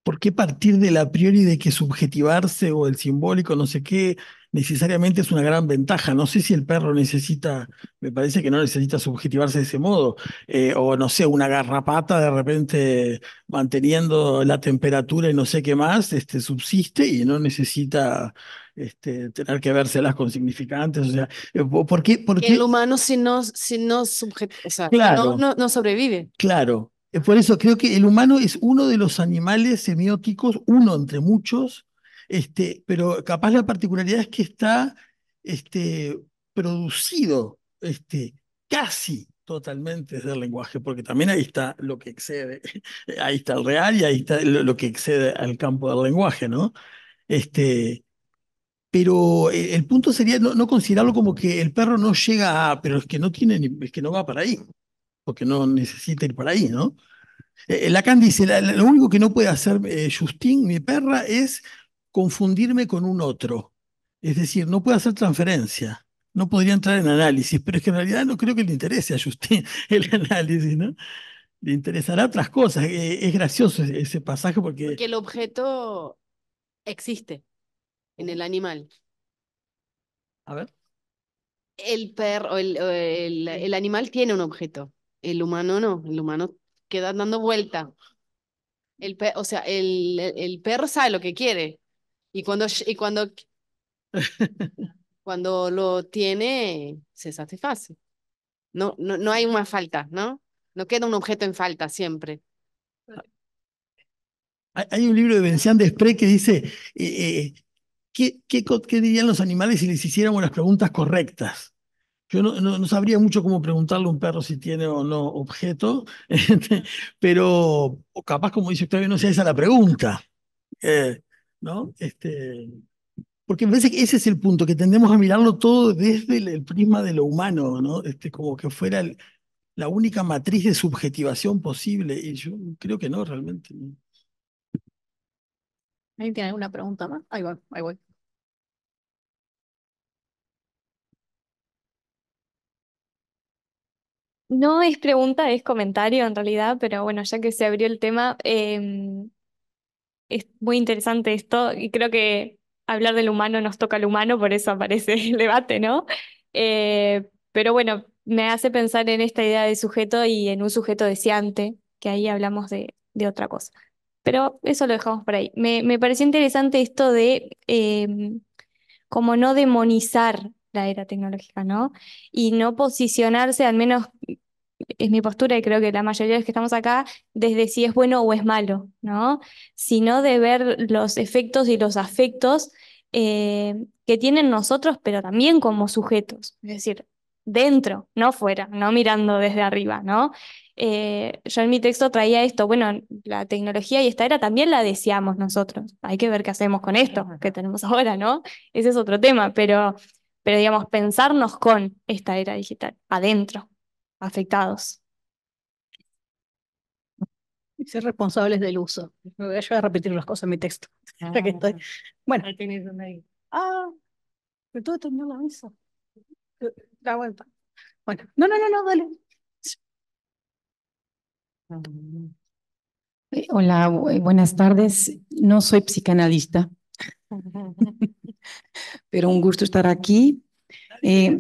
¿por qué partir de la priori de que subjetivarse o el simbólico, no sé qué, necesariamente es una gran ventaja. No sé si el perro necesita, me parece que no necesita subjetivarse de ese modo, eh, o no sé, una garrapata de repente manteniendo la temperatura y no sé qué más, este, subsiste y no necesita este, tener que verselas con significantes. O sea, eh, ¿por qué? Por qué? El humano si no, si no, no, no sobrevive. Claro. Eh, por eso creo que el humano es uno de los animales semióticos, uno entre muchos, este, pero capaz la particularidad es que está este, producido este, casi totalmente desde el lenguaje, porque también ahí está lo que excede, (laughs) ahí está el real y ahí está lo, que excede al campo del lenguaje, ¿no? Este, pero eh, el, punto sería no, considerarlo como que el perro no llega a, pero es que no tiene, es que no va para ahí, porque no necesita ir para ahí, ¿no? Eh, eh, Lacan dice, lo único que no puede hacer Justín, Justin, mi perra, es confundirme con un otro. Es decir, no puede hacer transferencia. No podría entrar en análisis, pero es que en realidad no creo que le interese a Justin (laughs) el análisis, ¿no? Le interesará otras cosas. Eh, es gracioso ese pasaje porque... Porque el objeto existe en el animal. A ver. El perro, el, animal tiene un objeto, el humano no, el humano queda dando vuelta. El o sea, el, el perro sabe lo que quiere, y cuando, y cuando, (laughs) cuando lo tiene, se satisface. No, no, no hay una falta, ¿no? No queda un objeto en falta siempre. Ah, hay un libro de Vincent Desprez que dice, eh, eh, ¿qué, qué, qué dirían los animales si les hiciéramos las preguntas correctas? Yo no, no, sabría mucho cómo preguntarle a un perro si tiene o no objeto, (laughs) este, pero capaz, como dice usted, no sea esa la pregunta. Eh, este, porque me parece que ese es el punto, que tendemos a mirarlo todo desde el, prisma de lo humano, ¿no? Este, como que fuera la única matriz de subjetivación posible, y yo creo que no, realmente. ¿Alguien tiene alguna pregunta más? Ahí voy ahí voy. No es pregunta, es comentario en realidad, pero bueno, ya que se abrió el tema, em, es muy interesante esto y creo que hablar del humano nos toca al humano, por eso aparece (laughs) el debate, ¿no? Eh, pero bueno, me hace pensar en esta idea de sujeto y en un sujeto deseante, que ahí hablamos de, otra cosa. Pero eso lo dejamos por ahí. Me, me pareció interesante esto de em, como no demonizar la era tecnológica, ¿no? Y no posicionarse, al menos es mi postura y creo que la mayoría de los que estamos acá, desde si es bueno o es malo, ¿no? Sino de ver los efectos y los afectos eh, que tienen nosotros, pero también como sujetos, es decir, dentro, no fuera, no mirando desde arriba, ¿no? Eh, yo en mi texto traía esto, bueno, la tecnología y esta era también la deseamos nosotros, hay que ver qué hacemos con esto que tenemos ahora, ¿no? Ese es otro tema, pero, pero digamos, pensarnos con esta era digital, adentro afectados. Y ser responsables del uso. Me voy a a repetir las cosas en mi texto. (laughs) que estoy. Ah, bueno. Ahí tenéis una ahí. Ah, pero que terminó la mesa. La vuelta. Bueno, no, no, no, no, dale. Eh, hola, eh, buenas tardes. No soy psicanalista, (laughs) (laughs) pero un gusto estar aquí. Eh,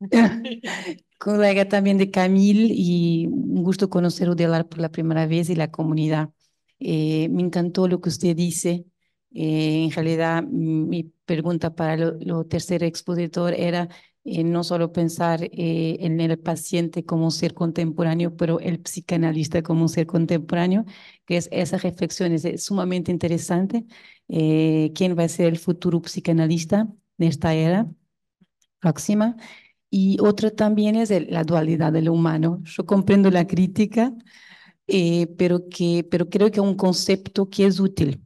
(laughs) colega también de Camil y un gusto conocer Udelar por la primera vez y la comunidad. Eh, me encantó lo que usted dice. Eh, en realidad, mm, mi pregunta para lo, tercer expositor era no solo pensar en el paciente como ser contemporáneo, pero el psicanalista como ser contemporáneo, que es esas reflexiones es sumamente interesante. ¿Quién va a ser el futuro psicanalista de esta era? próxima. Y otra también es la dualidad del humano. Yo comprendo la crítica, eh, pero, que, pero creo que es un concepto que es útil,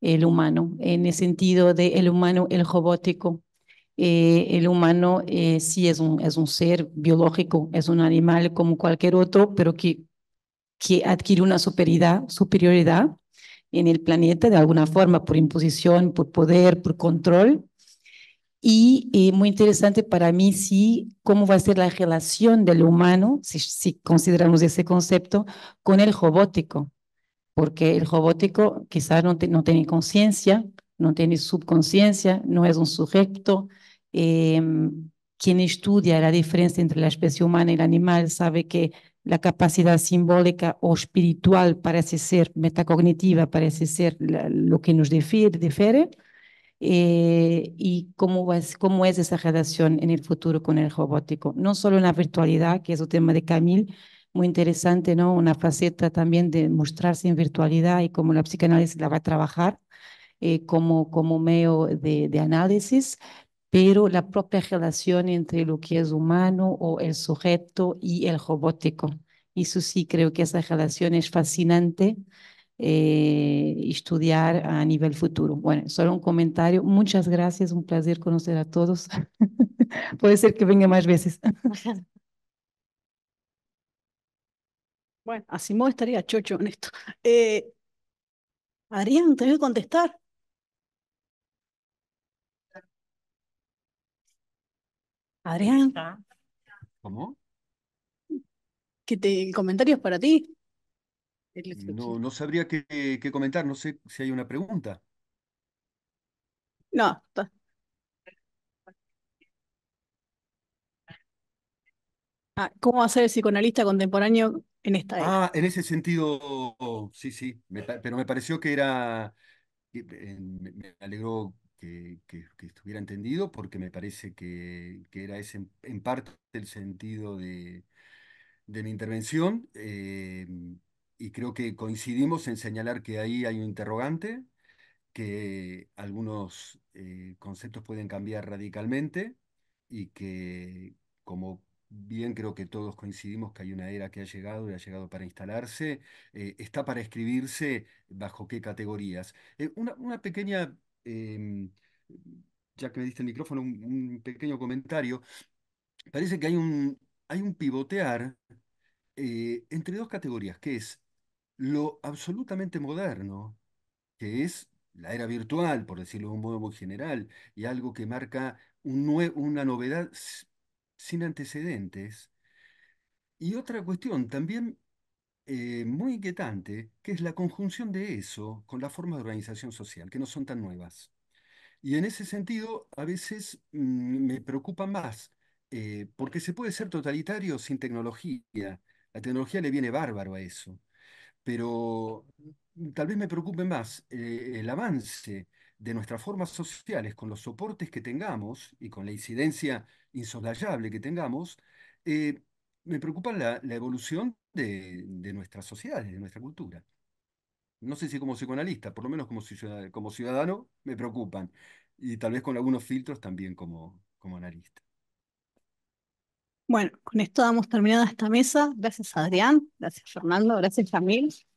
el humano, en el sentido de el humano, el robótico. Eh, el humano eh, sí es un, es un ser biológico, es un animal como cualquier otro, pero que, que adquiere una superioridad, superioridad en el planeta de alguna forma, por imposición, por poder, por control, y eh, muy interesante para mí, sí, cómo va a ser la relación del humano, si, consideramos ese concepto, con el robótico, porque el robótico quizás no, tiene conciencia, no tiene subconsciencia, no es un sujeto. Eh, quien estudia la diferencia entre la especie humana y el animal sabe que la capacidad simbólica o espiritual parece ser metacognitiva, parece ser lo que nos difiere, difiere eh, y cómo es, cómo es esa relación en el futuro con el robótico. No solo en la virtualidad, que es un tema de Camille, muy interesante, ¿no? Una faceta también de mostrarse en virtualidad y cómo la psicoanálisis la va a trabajar eh, como, como medio de, de análisis, pero la propia relación entre lo que es humano o el sujeto y el robótico. Eso sí, creo que esa relación es fascinante eh, estudiar a nivel futuro. Bueno, solo un comentario. Muchas gracias, un placer conocer a todos. (laughs) Puede ser que venga más veces. (laughs) Bueno, Asimov estaría chocho en esto. Eh, ¿te voy que contestar. Adrián. ¿Cómo? Que te, el comentario para ti. No, no sabría qué, comentar, no sé si hay una pregunta. No. Ah, ¿Cómo va a ser el psicoanalista contemporáneo en esta Ah, en ese sentido, sí, sí, pero me pareció que era, eh, me alegró que, estuviera entendido, porque me parece que, era ese en parte el sentido de, mi intervención. Eh, y creo que coincidimos en señalar que ahí hay un interrogante, que algunos eh, conceptos pueden cambiar radicalmente y que, como bien creo que todos coincidimos que hay una era que ha llegado y ha llegado para instalarse, eh, está para escribirse bajo qué categorías. Eh, una, pequeña, em, ya que me diste el micrófono, un, pequeño comentario. Parece que hay un, hay un pivotear entre dos categorías, que es lo absolutamente moderno, que es la era virtual, por decirlo de un modo muy general, y algo que marca una novedad sin antecedentes. Y otra cuestión también eh, muy inquietante, que es la conjunción de eso con las formas de organización social, que no son tan nuevas. Y en ese sentido, a veces mm, me preocupa más, eh, porque se puede ser totalitario sin tecnología. La tecnología le viene bárbaro a eso pero tal vez me preocupe más eh, el avance de nuestras formas sociales con los soportes que tengamos y con la incidencia insoslayable que tengamos, eh, me preocupa la, evolución de, nuestras sociedades, de nuestra cultura. No sé si como psicoanalista, por lo menos como ciudadano, me preocupan. Y tal vez con algunos filtros también como analista. Bueno, con esto damos terminada esta mesa. Gracias Adrián, gracias Fernando, gracias Jamil.